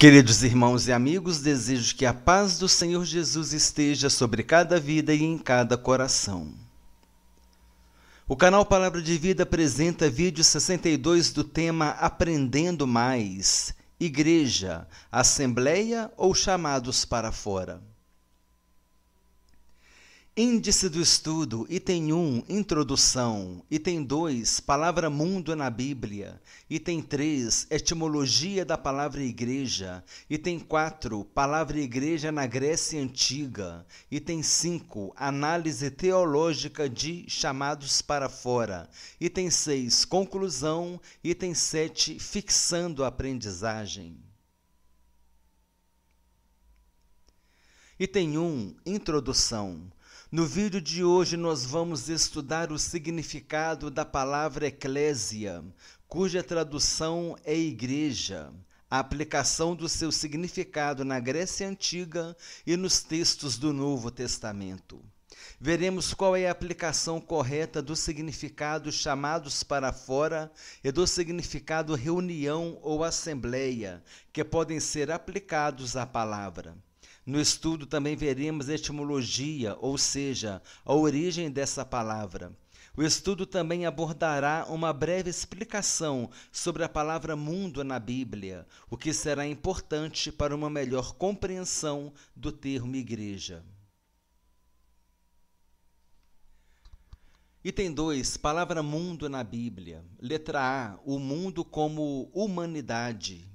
Queridos irmãos e amigos, desejo que a paz do Senhor Jesus esteja sobre cada vida e em cada coração. O canal Palavra de Vida apresenta vídeo 62 do tema Aprendendo Mais: Igreja, Assembleia ou Chamados para Fora. Índice do estudo, item 1, introdução, item 2, palavra mundo na Bíblia, item 3, etimologia da palavra igreja, item 4, palavra igreja na Grécia Antiga, item 5, análise teológica de chamados para fora, item 6, conclusão, item 7, fixando a aprendizagem. Item 1, introdução. No vídeo de hoje, nós vamos estudar o significado da palavra eclésia, cuja tradução é igreja, a aplicação do seu significado na Grécia Antiga e nos textos do Novo Testamento. Veremos qual é a aplicação correta dos significados chamados para fora e do significado reunião ou assembleia, que podem ser aplicados à palavra. No estudo também veremos a etimologia, ou seja, a origem dessa palavra. O estudo também abordará uma breve explicação sobre a palavra mundo na Bíblia, o que será importante para uma melhor compreensão do termo igreja. Item 2, palavra mundo na Bíblia. Letra A, o mundo como humanidade.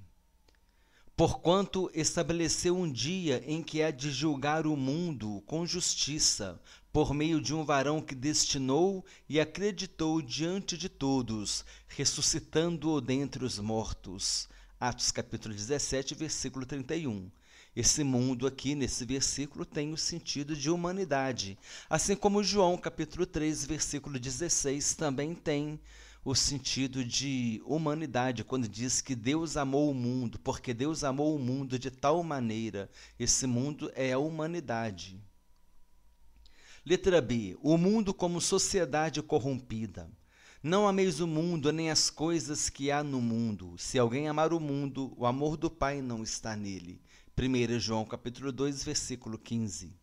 Porquanto estabeleceu um dia em que há de julgar o mundo com justiça, por meio de um varão que destinou e acreditou diante de todos, ressuscitando-o dentre os mortos. Atos capítulo 17, versículo 31. Esse mundo aqui, nesse versículo, tem o sentido de humanidade, assim como João capítulo 3, versículo 16 também tem o sentido de humanidade, quando diz que Deus amou o mundo, porque Deus amou o mundo de tal maneira, esse mundo é a humanidade. Letra B. O mundo como sociedade corrompida. Não ameis o mundo, nem as coisas que há no mundo. Se alguém amar o mundo, o amor do Pai não está nele. 1 João capítulo 2, versículo 15.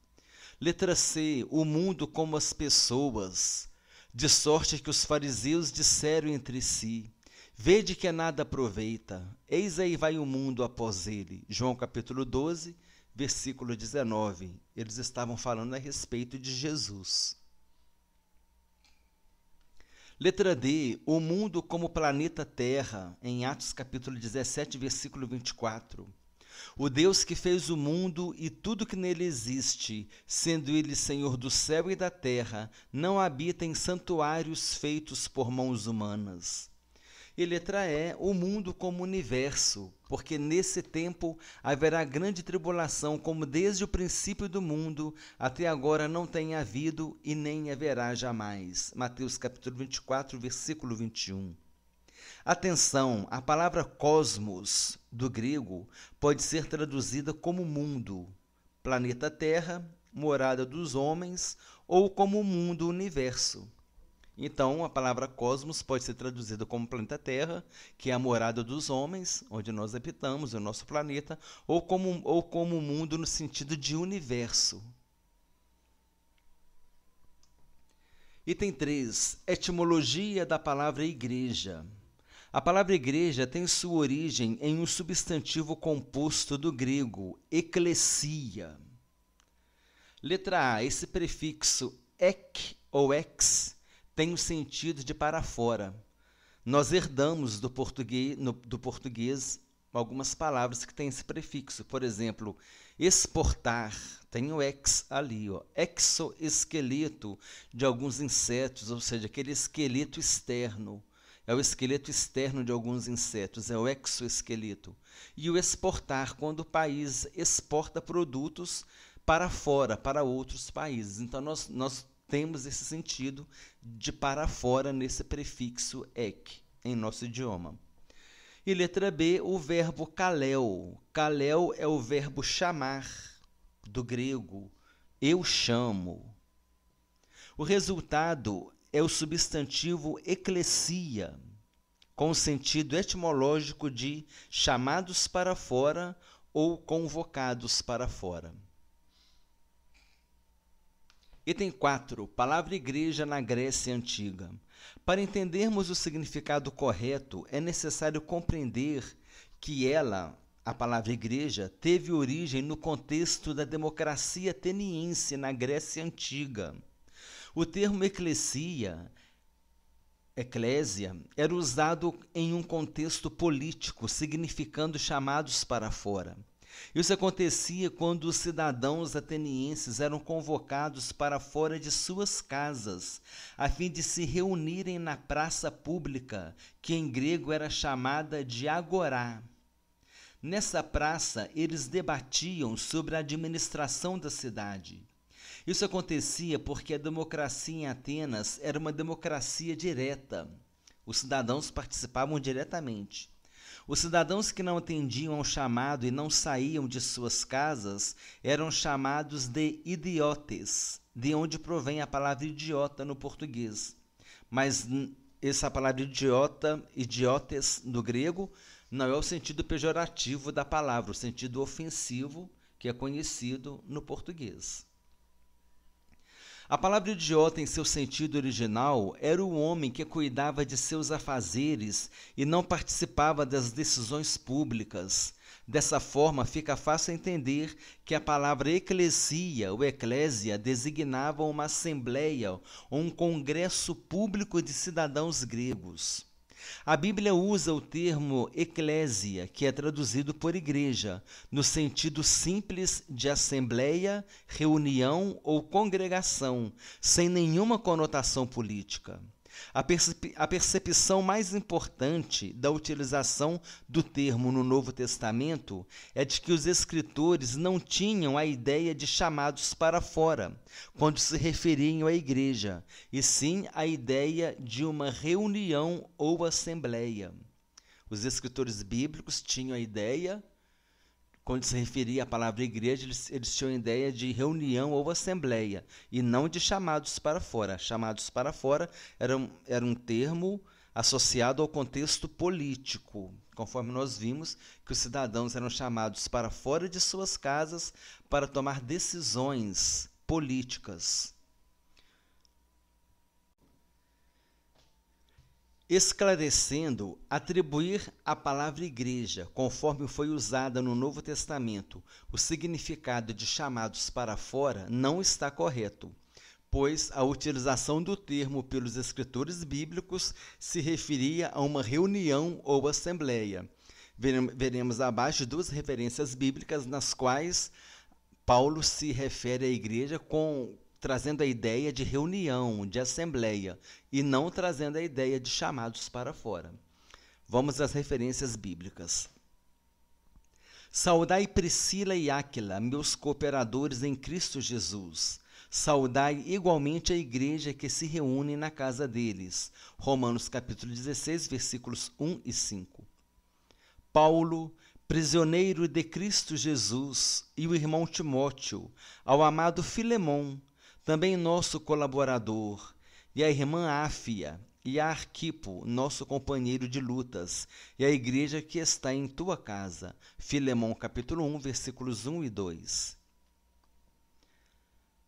Letra C. O mundo como as pessoas. De sorte que os fariseus disseram entre si: Vede que nada aproveita, eis aí vai o mundo após ele. João capítulo 12, versículo 19. Eles estavam falando a respeito de Jesus. Letra D, o mundo como planeta Terra, em Atos capítulo 17, versículo 24. O Deus que fez o mundo e tudo que nele existe, sendo ele Senhor do céu e da terra, não habita em santuários feitos por mãos humanas. E letra E, o mundo como universo, porque nesse tempo haverá grande tribulação, como desde o princípio do mundo até agora não tem havido e nem haverá jamais. Mateus capítulo 24, versículo 21. Atenção, a palavra cosmos do grego pode ser traduzida como mundo, planeta Terra, morada dos homens ou como mundo universo. Então, a palavra cosmos pode ser traduzida como planeta Terra, que é a morada dos homens, onde nós habitamos, o nosso planeta, ou como, ou como mundo no sentido de universo. Item 3. Etimologia da palavra igreja. A palavra igreja tem sua origem em um substantivo composto do grego eclesia. Letra A, esse prefixo ek ou ex tem o sentido de para fora. Nós herdamos do português, no, do português algumas palavras que têm esse prefixo. Por exemplo, exportar, tem o ex ali, ó, exoesqueleto de alguns insetos, ou seja, aquele esqueleto externo é o esqueleto externo de alguns insetos, é o exoesqueleto. E o exportar, quando o país exporta produtos para fora, para outros países. Então, nós, nós temos esse sentido de para fora nesse prefixo ek, em nosso idioma. E letra B, o verbo kalel. Kalel é o verbo chamar, do grego, eu chamo. O resultado é o substantivo eclesia, com o sentido etimológico de chamados para fora ou convocados para fora. Item 4. Palavra igreja na Grécia Antiga. Para entendermos o significado correto, é necessário compreender que ela, a palavra igreja, teve origem no contexto da democracia ateniense na Grécia Antiga o termo eclesia, eclésia, era usado em um contexto político, significando chamados para fora. Isso acontecia quando os cidadãos atenienses eram convocados para fora de suas casas, a fim de se reunirem na praça pública, que em grego era chamada de agorá. Nessa praça, eles debatiam sobre a administração da cidade, isso acontecia porque a democracia em Atenas era uma democracia direta. Os cidadãos participavam diretamente. Os cidadãos que não atendiam ao chamado e não saíam de suas casas eram chamados de idiotes, de onde provém a palavra idiota no português. Mas essa palavra idiota, idiotes no grego, não é o sentido pejorativo da palavra, o sentido ofensivo que é conhecido no português. A palavra idiota, em seu sentido original, era o homem que cuidava de seus afazeres e não participava das decisões públicas. Dessa forma, fica fácil entender que a palavra eclesia ou eclésia designava uma assembleia ou um congresso público de cidadãos gregos. A Bíblia usa o termo eclésia, que é traduzido por igreja, no sentido simples de assembleia, reunião ou congregação, sem nenhuma conotação política. A, percep a percepção mais importante da utilização do termo no Novo Testamento é de que os escritores não tinham a ideia de chamados para fora, quando se referiam à igreja, e sim a ideia de uma reunião ou assembleia. Os escritores bíblicos tinham a ideia quando se referia à palavra igreja, eles, eles tinham ideia de reunião ou assembleia, e não de chamados para fora. Chamados para fora era um, era um termo associado ao contexto político, conforme nós vimos que os cidadãos eram chamados para fora de suas casas para tomar decisões políticas. esclarecendo atribuir a palavra igreja, conforme foi usada no Novo Testamento, o significado de chamados para fora não está correto, pois a utilização do termo pelos escritores bíblicos se referia a uma reunião ou assembleia. Veremos abaixo duas referências bíblicas nas quais Paulo se refere à igreja com, trazendo a ideia de reunião, de assembleia, e não trazendo a ideia de chamados para fora. Vamos às referências bíblicas. Saudai Priscila e Áquila, meus cooperadores em Cristo Jesus. Saudai igualmente a igreja que se reúne na casa deles. Romanos capítulo 16, versículos 1 e 5. Paulo, prisioneiro de Cristo Jesus, e o irmão Timóteo, ao amado Filemão, também nosso colaborador, e a irmã Áfia, e a Arquipo, nosso companheiro de lutas, e a igreja que está em tua casa. Filemão capítulo 1, versículos 1 e 2.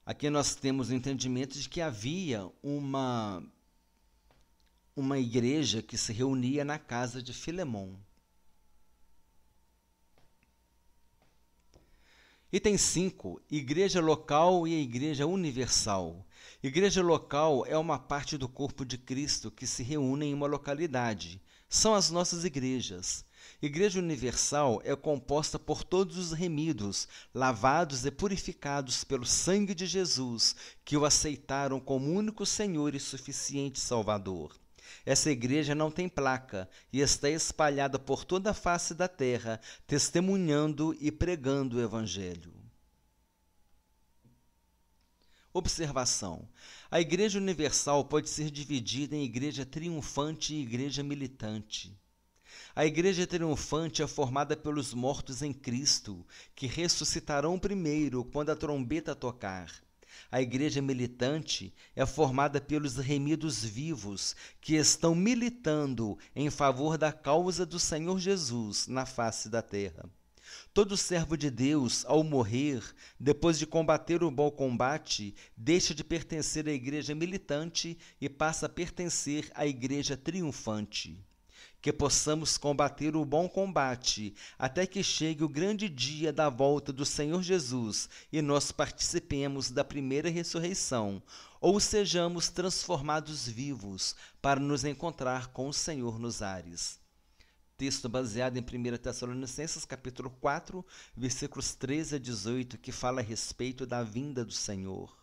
Aqui nós temos o entendimento de que havia uma uma igreja que se reunia na casa de Filemão. Item 5. Igreja local e a igreja universal. Igreja local é uma parte do corpo de Cristo que se reúne em uma localidade. São as nossas igrejas. Igreja universal é composta por todos os remidos, lavados e purificados pelo sangue de Jesus, que o aceitaram como único Senhor e suficiente Salvador. Essa igreja não tem placa e está espalhada por toda a face da terra, testemunhando e pregando o Evangelho. Observação: A Igreja Universal pode ser dividida em Igreja Triunfante e Igreja Militante. A Igreja Triunfante é formada pelos mortos em Cristo, que ressuscitarão primeiro quando a trombeta tocar. A igreja militante é formada pelos remidos vivos que estão militando em favor da causa do Senhor Jesus na face da terra. Todo servo de Deus, ao morrer, depois de combater o bom combate, deixa de pertencer à igreja militante e passa a pertencer à igreja triunfante que possamos combater o bom combate, até que chegue o grande dia da volta do Senhor Jesus e nós participemos da primeira ressurreição, ou sejamos transformados vivos para nos encontrar com o Senhor nos ares. Texto baseado em 1 Tessalonicenses capítulo 4, versículos 13 a 18, que fala a respeito da vinda do Senhor.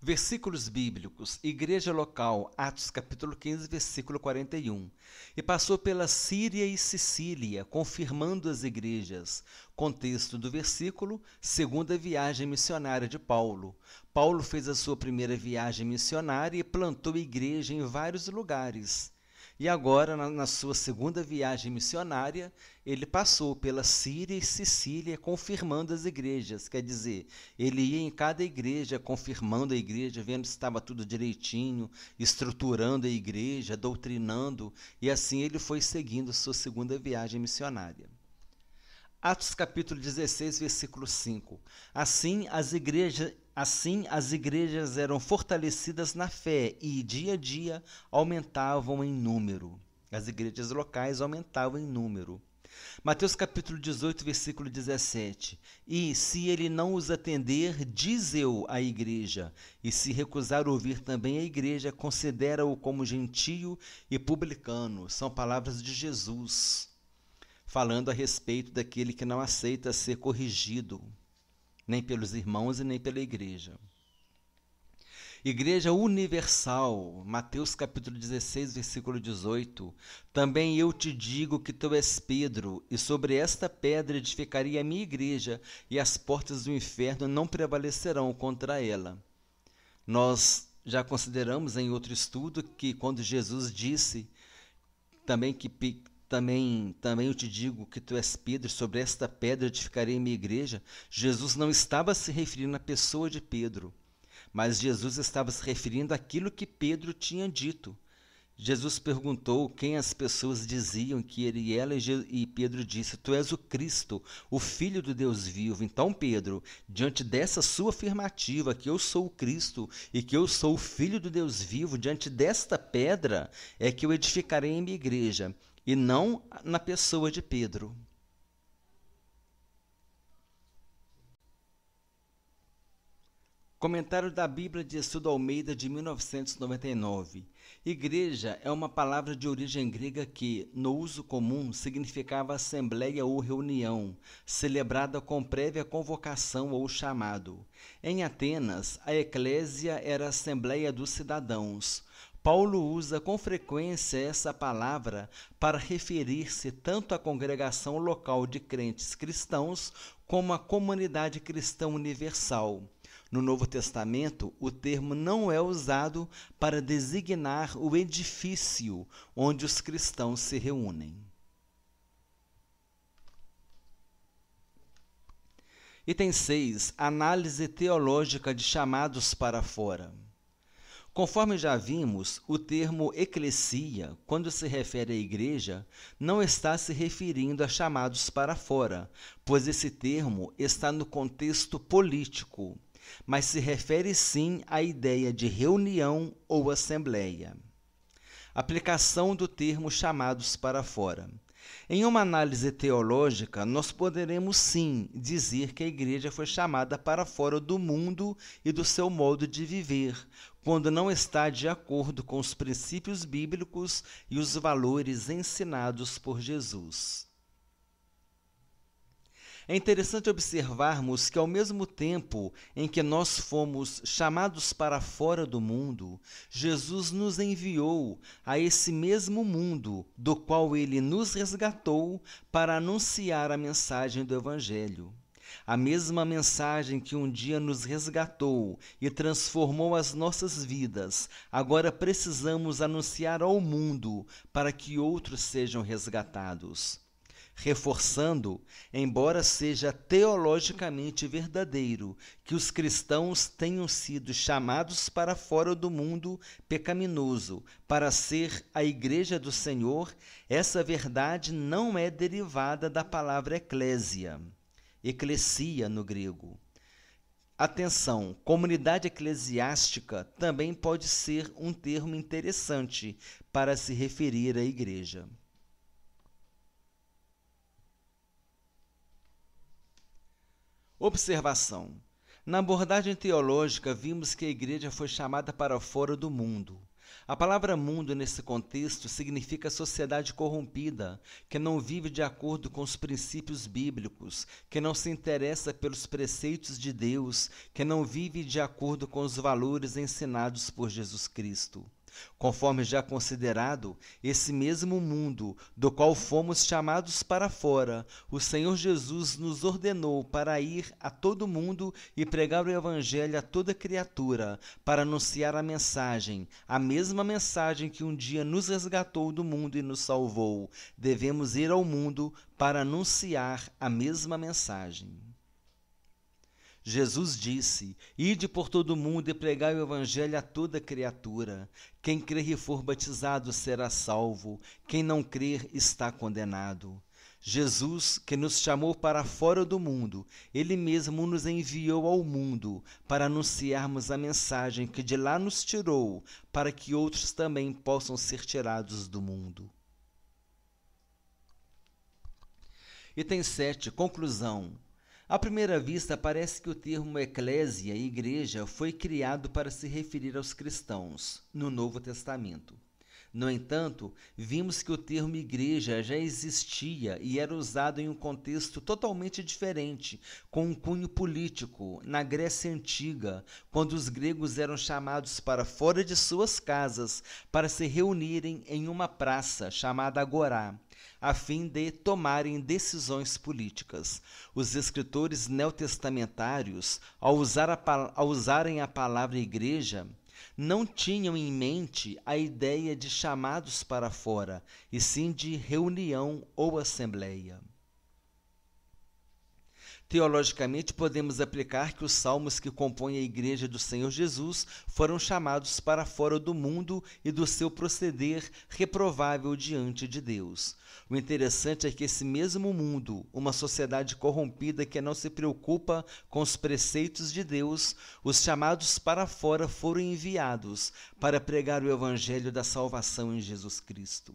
Versículos bíblicos, igreja local, Atos capítulo 15, versículo 41. E passou pela Síria e Sicília, confirmando as igrejas. Contexto do versículo, segunda viagem missionária de Paulo. Paulo fez a sua primeira viagem missionária e plantou igreja em vários lugares. E agora, na, na sua segunda viagem missionária, ele passou pela Síria e Sicília confirmando as igrejas. Quer dizer, ele ia em cada igreja confirmando a igreja, vendo se estava tudo direitinho, estruturando a igreja, doutrinando. E assim ele foi seguindo sua segunda viagem missionária. Atos capítulo 16, versículo 5. Assim as igrejas assim as igrejas eram fortalecidas na fé e dia a dia aumentavam em número. As igrejas locais aumentavam em número. Mateus capítulo 18, versículo 17. E se ele não os atender, diz eu à igreja, e se recusar ouvir também a igreja, considera-o como gentio e publicano. São palavras de Jesus falando a respeito daquele que não aceita ser corrigido, nem pelos irmãos e nem pela igreja. Igreja universal, Mateus capítulo 16, versículo 18. Também eu te digo que tu és Pedro, e sobre esta pedra edificarei a minha igreja, e as portas do inferno não prevalecerão contra ela. Nós já consideramos em outro estudo que quando Jesus disse também que também, também eu te digo que tu és Pedro, sobre esta pedra edificarei minha igreja. Jesus não estava se referindo à pessoa de Pedro, mas Jesus estava se referindo àquilo que Pedro tinha dito. Jesus perguntou quem as pessoas diziam que ele ela, e Pedro disse: Tu és o Cristo, o Filho do Deus vivo. Então, Pedro, diante dessa sua afirmativa que eu sou o Cristo e que eu sou o Filho do Deus vivo, diante desta pedra é que eu edificarei a minha igreja e não na pessoa de Pedro. Comentário da Bíblia de Estudo Almeida de 1999. Igreja é uma palavra de origem grega que, no uso comum, significava assembleia ou reunião, celebrada com prévia convocação ou chamado. Em Atenas, a eclésia era a assembleia dos cidadãos, Paulo usa com frequência essa palavra para referir-se tanto à congregação local de crentes cristãos como à comunidade cristã universal. No Novo Testamento, o termo não é usado para designar o edifício onde os cristãos se reúnem. Item 6. Análise teológica de chamados para fora. Conforme já vimos, o termo eclesia, quando se refere à igreja, não está se referindo a chamados para fora, pois esse termo está no contexto político, mas se refere sim à ideia de reunião ou assembleia. Aplicação do termo chamados para fora. Em uma análise teológica, nós poderemos sim dizer que a igreja foi chamada para fora do mundo e do seu modo de viver, quando não está de acordo com os princípios bíblicos e os valores ensinados por Jesus. É interessante observarmos que, ao mesmo tempo em que nós fomos chamados para fora do mundo, Jesus nos enviou a esse mesmo mundo do qual ele nos resgatou para anunciar a mensagem do Evangelho. A mesma mensagem que um dia nos resgatou e transformou as nossas vidas, agora precisamos anunciar ao mundo para que outros sejam resgatados. Reforçando, embora seja teologicamente verdadeiro que os cristãos tenham sido chamados para fora do mundo pecaminoso para ser a Igreja do Senhor, essa verdade não é derivada da palavra eclésia eclesia no grego. Atenção, comunidade eclesiástica também pode ser um termo interessante para se referir à igreja. Observação: Na abordagem teológica, vimos que a igreja foi chamada para fora do mundo. A palavra mundo nesse contexto significa sociedade corrompida, que não vive de acordo com os princípios bíblicos, que não se interessa pelos preceitos de Deus, que não vive de acordo com os valores ensinados por Jesus Cristo. Conforme já considerado, esse mesmo mundo, do qual fomos chamados para fora, o Senhor Jesus nos ordenou para ir a todo mundo e pregar o Evangelho a toda criatura, para anunciar a mensagem, a mesma mensagem que um dia nos resgatou do mundo e nos salvou. Devemos ir ao mundo para anunciar a mesma mensagem. Jesus disse: Ide por todo o mundo e pregai o evangelho a toda criatura. Quem crer e for batizado será salvo, quem não crer está condenado. Jesus, que nos chamou para fora do mundo, ele mesmo nos enviou ao mundo para anunciarmos a mensagem que de lá nos tirou, para que outros também possam ser tirados do mundo. Item 7. Conclusão. À primeira vista, parece que o termo eclésia, igreja, foi criado para se referir aos cristãos no Novo Testamento. No entanto, vimos que o termo igreja já existia e era usado em um contexto totalmente diferente, com um cunho político, na Grécia Antiga, quando os gregos eram chamados para fora de suas casas para se reunirem em uma praça chamada Agorá a fim de tomarem decisões políticas. Os escritores neotestamentários, ao, usar a, ao usarem a palavra igreja, não tinham em mente a ideia de chamados para fora, e sim de reunião ou assembleia. Teologicamente, podemos aplicar que os salmos que compõem a Igreja do Senhor Jesus foram chamados para fora do mundo e do seu proceder reprovável diante de Deus. O interessante é que esse mesmo mundo, uma sociedade corrompida que não se preocupa com os preceitos de Deus, os chamados para fora foram enviados para pregar o Evangelho da salvação em Jesus Cristo.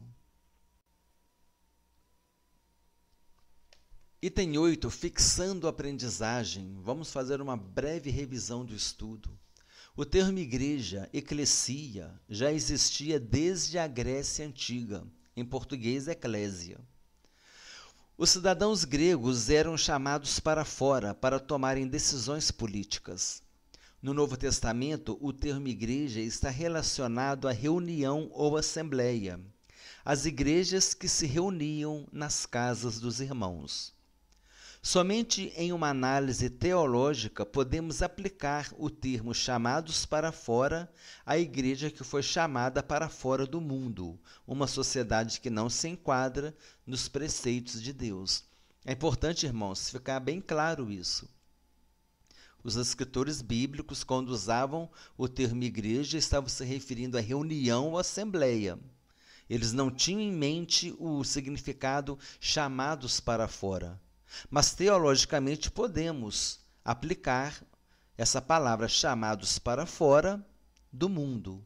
Item 8, fixando a aprendizagem. Vamos fazer uma breve revisão do estudo. O termo igreja, eclesia, já existia desde a Grécia antiga, em português, eclésia. Os cidadãos gregos eram chamados para fora para tomarem decisões políticas. No Novo Testamento, o termo igreja está relacionado à reunião ou assembleia, as igrejas que se reuniam nas casas dos irmãos. Somente em uma análise teológica podemos aplicar o termo chamados para fora à igreja que foi chamada para fora do mundo, uma sociedade que não se enquadra nos preceitos de Deus. É importante, irmãos, ficar bem claro isso. Os escritores bíblicos, quando usavam o termo igreja, estavam se referindo a reunião ou assembleia. Eles não tinham em mente o significado chamados para fora. Mas teologicamente podemos aplicar essa palavra chamados para fora do mundo.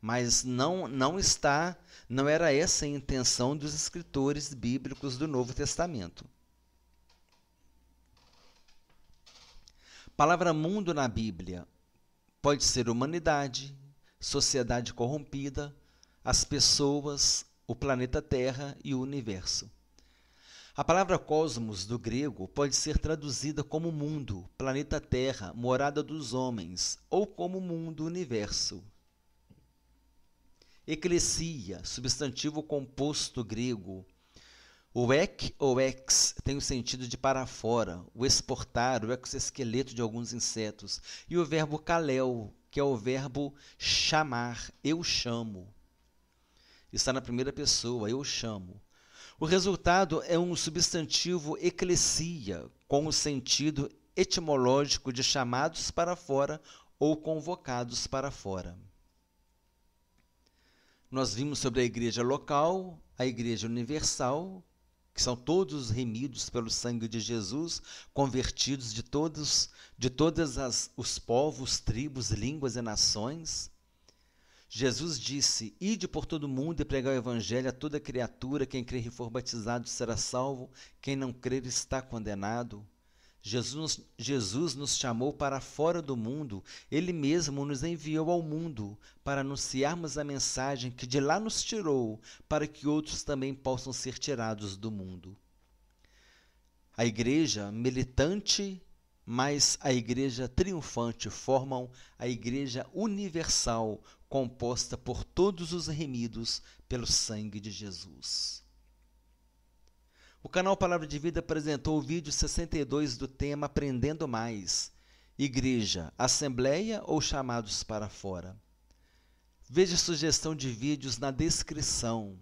Mas não não está, não era essa a intenção dos escritores bíblicos do Novo Testamento. Palavra mundo na Bíblia pode ser humanidade, sociedade corrompida, as pessoas, o planeta Terra e o universo. A palavra cosmos do grego pode ser traduzida como mundo, planeta Terra, morada dos homens, ou como mundo, universo. Eclesia, substantivo composto grego. O ek ou ex tem o sentido de para fora, o exportar, o exoesqueleto de alguns insetos, e o verbo kalel, que é o verbo chamar, eu chamo. Está na primeira pessoa, eu chamo. O resultado é um substantivo eclesia, com o sentido etimológico de chamados para fora ou convocados para fora. Nós vimos sobre a igreja local, a igreja universal, que são todos remidos pelo sangue de Jesus, convertidos de todos, de todas as, os povos, tribos, línguas e nações, Jesus disse: Ide por todo o mundo e pregai o evangelho a toda criatura. Quem crer e for batizado será salvo, quem não crer está condenado. Jesus, Jesus nos chamou para fora do mundo, ele mesmo nos enviou ao mundo para anunciarmos a mensagem que de lá nos tirou, para que outros também possam ser tirados do mundo. A igreja militante mas a igreja triunfante formam a igreja universal, composta por todos os remidos pelo sangue de Jesus. O canal Palavra de Vida apresentou o vídeo 62 do tema Aprendendo Mais: Igreja, Assembleia ou Chamados para Fora. Veja sugestão de vídeos na descrição.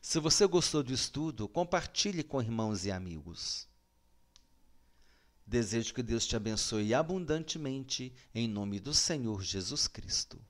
Se você gostou do estudo, compartilhe com irmãos e amigos. Desejo que Deus te abençoe abundantemente, em nome do Senhor Jesus Cristo.